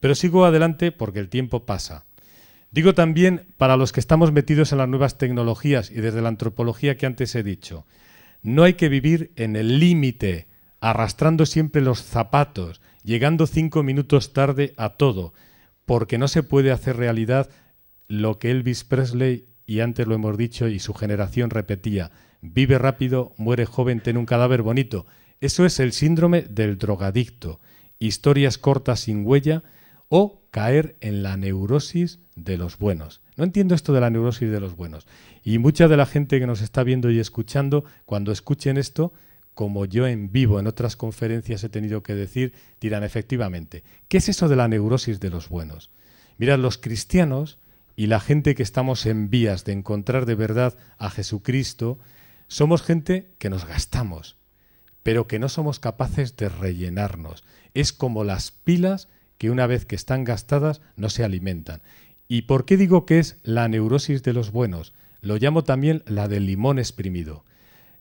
Pero sigo adelante porque el tiempo pasa. Digo también para los que estamos metidos en las nuevas tecnologías y desde la antropología que antes he dicho, no hay que vivir en el límite, arrastrando siempre los zapatos, llegando cinco minutos tarde a todo, porque no se puede hacer realidad lo que Elvis Presley, y antes lo hemos dicho, y su generación repetía, vive rápido, muere joven, ten un cadáver bonito. Eso es el síndrome del drogadicto. Historias cortas sin huella o caer en la neurosis de los buenos. No entiendo esto de la neurosis de los buenos. Y mucha de la gente que nos está viendo y escuchando, cuando escuchen esto, como yo en vivo en otras conferencias he tenido que decir, dirán efectivamente, ¿qué es eso de la neurosis de los buenos? Mirad, los cristianos y la gente que estamos en vías de encontrar de verdad a Jesucristo, somos gente que nos gastamos, pero que no somos capaces de rellenarnos. Es como las pilas que una vez que están gastadas no se alimentan. ¿Y por qué digo que es la neurosis de los buenos? Lo llamo también la del limón exprimido.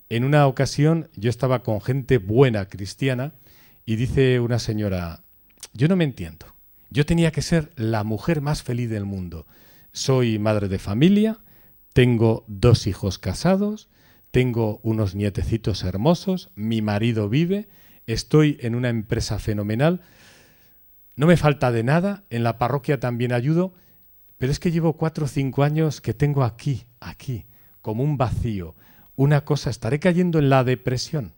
En una ocasión yo estaba con gente buena cristiana y dice una señora, yo no me entiendo. Yo tenía que ser la mujer más feliz del mundo. Soy madre de familia, tengo dos hijos casados, tengo unos nietecitos hermosos, mi marido vive, estoy en una empresa fenomenal. No me falta de nada, en la parroquia también ayudo, pero es que llevo cuatro o cinco años que tengo aquí, aquí, como un vacío, una cosa, estaré cayendo en la depresión.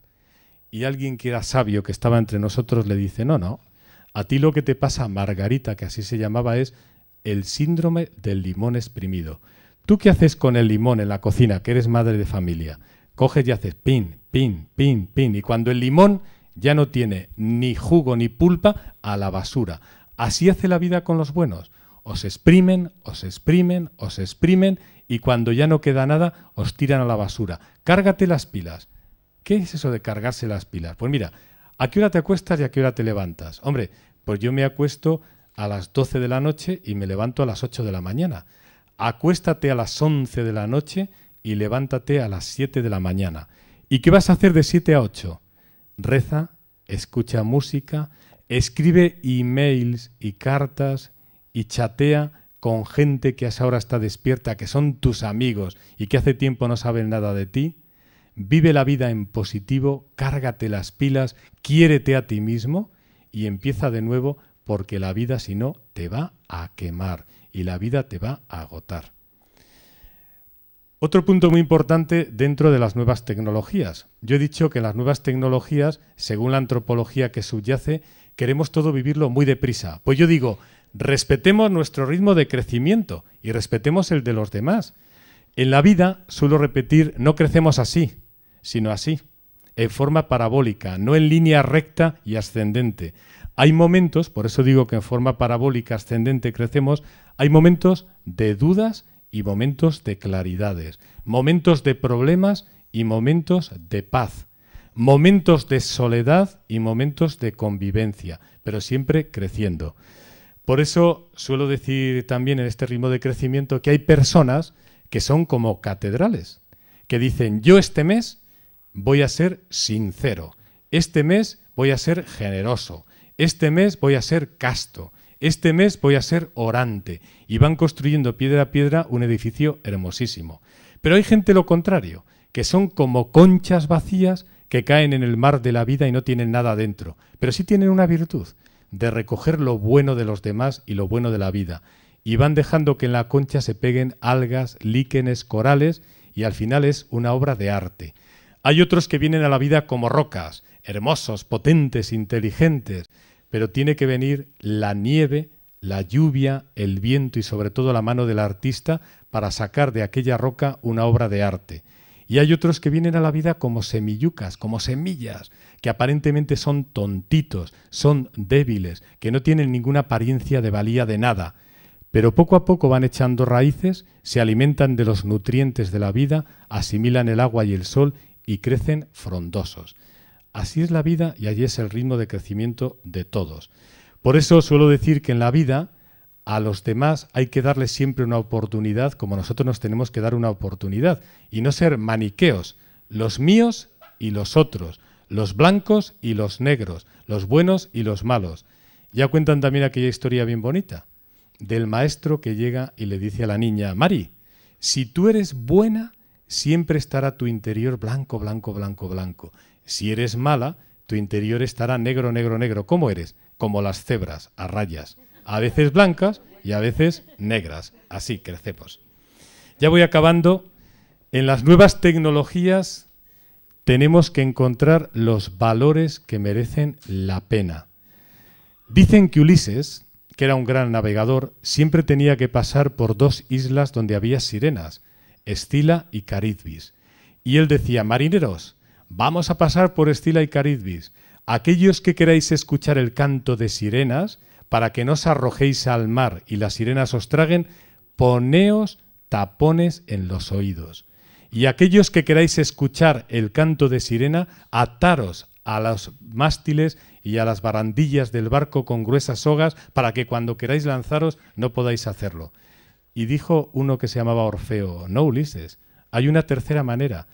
Y alguien que era sabio, que estaba entre nosotros, le dice, no, no, a ti lo que te pasa, Margarita, que así se llamaba, es el síndrome del limón exprimido. ¿Tú qué haces con el limón en la cocina, que eres madre de familia? Coges y haces pin, pin, pin, pin, y cuando el limón ya no tiene ni jugo ni pulpa a la basura. Así hace la vida con los buenos. Os exprimen, os exprimen, os exprimen y cuando ya no queda nada os tiran a la basura. Cárgate las pilas. ¿Qué es eso de cargarse las pilas? Pues mira, ¿a qué hora te acuestas y a qué hora te levantas? Hombre, pues yo me acuesto a las 12 de la noche y me levanto a las 8 de la mañana. Acuéstate a las 11 de la noche y levántate a las 7 de la mañana. ¿Y qué vas a hacer de 7 a 8? reza, escucha música, escribe emails y cartas y chatea con gente que a esa hora está despierta, que son tus amigos y que hace tiempo no saben nada de ti. Vive la vida en positivo, cárgate las pilas, quiérete a ti mismo y empieza de nuevo porque la vida si no te va a quemar y la vida te va a agotar. Otro punto muy importante dentro de las nuevas tecnologías. Yo he dicho que las nuevas tecnologías, según la antropología que subyace, queremos todo vivirlo muy deprisa. Pues yo digo, respetemos nuestro ritmo de crecimiento y respetemos el de los demás. En la vida suelo repetir, no crecemos así, sino así, en forma parabólica, no en línea recta y ascendente. Hay momentos, por eso digo que en forma parabólica ascendente crecemos, hay momentos de dudas y momentos de claridades, momentos de problemas y momentos de paz, momentos de soledad y momentos de convivencia, pero siempre creciendo. Por eso suelo decir también en este ritmo de crecimiento que hay personas que son como catedrales, que dicen yo este mes voy a ser sincero, este mes voy a ser generoso, este mes voy a ser casto, este mes voy a ser orante y van construyendo piedra a piedra un edificio hermosísimo. Pero hay gente lo contrario, que son como conchas vacías que caen en el mar de la vida y no tienen nada dentro, pero sí tienen una virtud, de recoger lo bueno de los demás y lo bueno de la vida, y van dejando que en la concha se peguen algas, líquenes, corales, y al final es una obra de arte. Hay otros que vienen a la vida como rocas, hermosos, potentes, inteligentes, pero tiene que venir la nieve, la lluvia, el viento y sobre todo la mano del artista para sacar de aquella roca una obra de arte. Y hay otros que vienen a la vida como semillucas, como semillas, que aparentemente son tontitos, son débiles, que no tienen ninguna apariencia de valía de nada, pero poco a poco van echando raíces, se alimentan de los nutrientes de la vida, asimilan el agua y el sol y crecen frondosos. Así es la vida y allí es el ritmo de crecimiento de todos. Por eso suelo decir que en la vida a los demás hay que darles siempre una oportunidad como nosotros nos tenemos que dar una oportunidad y no ser maniqueos, los míos y los otros, los blancos y los negros, los buenos y los malos. Ya cuentan también aquella historia bien bonita del maestro que llega y le dice a la niña, Mari, si tú eres buena, siempre estará tu interior blanco, blanco, blanco, blanco. Si eres mala, tu interior estará negro, negro, negro. ¿Cómo eres? Como las cebras, a rayas. A veces blancas y a veces negras. Así crecemos. Ya voy acabando. En las nuevas tecnologías tenemos que encontrar los valores que merecen la pena. Dicen que Ulises, que era un gran navegador, siempre tenía que pasar por dos islas donde había sirenas, Estila y Caridbis. Y él decía, marineros, Vamos a pasar por Estila y Caridbis. Aquellos que queráis escuchar el canto de sirenas, para que no os arrojéis al mar y las sirenas os traguen, poneos tapones en los oídos. Y aquellos que queráis escuchar el canto de sirena, ataros a los mástiles y a las barandillas del barco con gruesas sogas para que cuando queráis lanzaros no podáis hacerlo. Y dijo uno que se llamaba Orfeo, no Ulises, hay una tercera manera,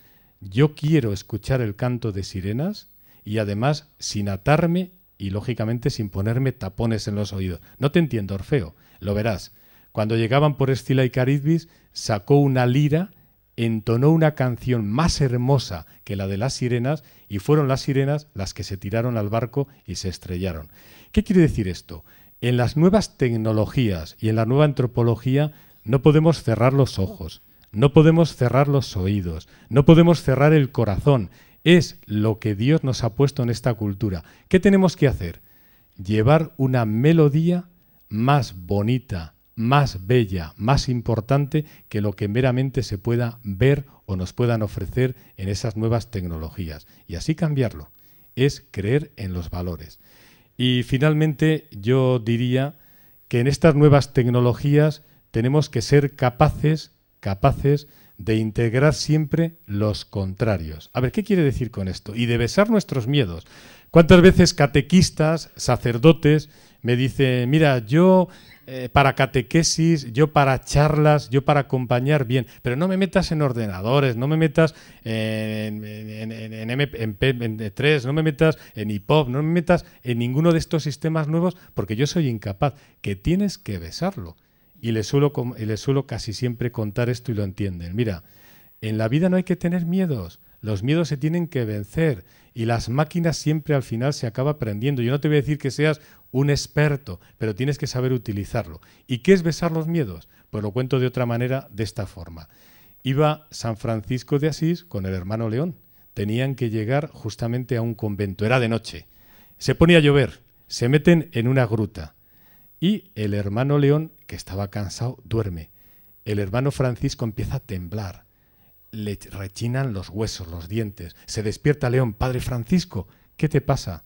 yo quiero escuchar el canto de sirenas y además sin atarme y lógicamente sin ponerme tapones en los oídos. No te entiendo, Orfeo, lo verás. Cuando llegaban por Estila y Caribis sacó una lira, entonó una canción más hermosa que la de las sirenas y fueron las sirenas las que se tiraron al barco y se estrellaron. ¿Qué quiere decir esto? En las nuevas tecnologías y en la nueva antropología no podemos cerrar los ojos. No podemos cerrar los oídos, no podemos cerrar el corazón. Es lo que Dios nos ha puesto en esta cultura. ¿Qué tenemos que hacer? Llevar una melodía más bonita, más bella, más importante que lo que meramente se pueda ver o nos puedan ofrecer en esas nuevas tecnologías. Y así cambiarlo. Es creer en los valores. Y finalmente yo diría que en estas nuevas tecnologías tenemos que ser capaces capaces de integrar siempre los contrarios. A ver, ¿qué quiere decir con esto? Y de besar nuestros miedos. ¿Cuántas veces catequistas, sacerdotes, me dicen, mira, yo eh, para catequesis, yo para charlas, yo para acompañar bien, pero no me metas en ordenadores, no me metas en, MP3, e no me metas en IPOP, no me metas en ninguno de estos sistemas nuevos, porque yo soy incapaz, que tienes que besarlo y les suelo, casi siempre contar esto y lo entienden. Mira, en la vida no hay que tener miedos. Los miedos se tienen que vencer y las máquinas siempre al final se acaba aprendiendo. Yo no te voy a decir que seas un experto, pero tienes que saber utilizarlo. ¿Y qué es besar los miedos? Pues lo cuento de otra manera, de esta forma. Iba San Francisco de Asís con el hermano León. Tenían que llegar justamente a un convento, era de noche. Se ponía a llover, se meten en una gruta. Y el hermano León, que estaba cansado, duerme. El hermano Francisco empieza a temblar. Le rechinan los huesos, los dientes. Se despierta León, Padre Francisco, ¿qué te pasa?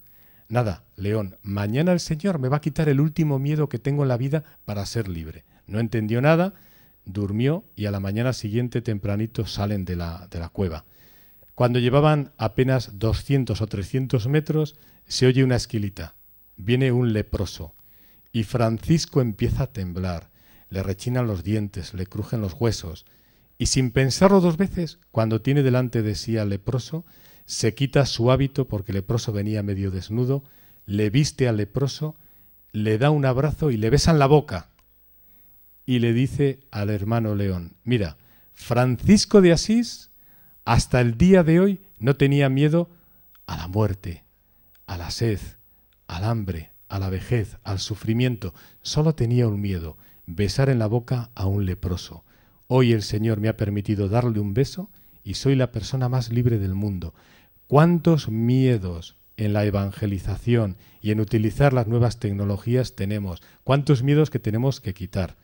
Nada, León, mañana el Señor me va a quitar el último miedo que tengo en la vida para ser libre. No entendió nada, durmió y a la mañana siguiente tempranito salen de la, de la cueva. Cuando llevaban apenas 200 o 300 metros, se oye una esquilita. Viene un leproso. Y Francisco empieza a temblar, le rechinan los dientes, le crujen los huesos, y sin pensarlo dos veces, cuando tiene delante de sí al leproso, se quita su hábito porque el leproso venía medio desnudo, le viste al leproso, le da un abrazo y le besan la boca. Y le dice al hermano León, mira, Francisco de Asís hasta el día de hoy no tenía miedo a la muerte, a la sed, al hambre, a la vejez, al sufrimiento, solo tenía un miedo, besar en la boca a un leproso. Hoy el Señor me ha permitido darle un beso y soy la persona más libre del mundo. ¿Cuántos miedos en la evangelización y en utilizar las nuevas tecnologías tenemos? ¿Cuántos miedos que tenemos que quitar?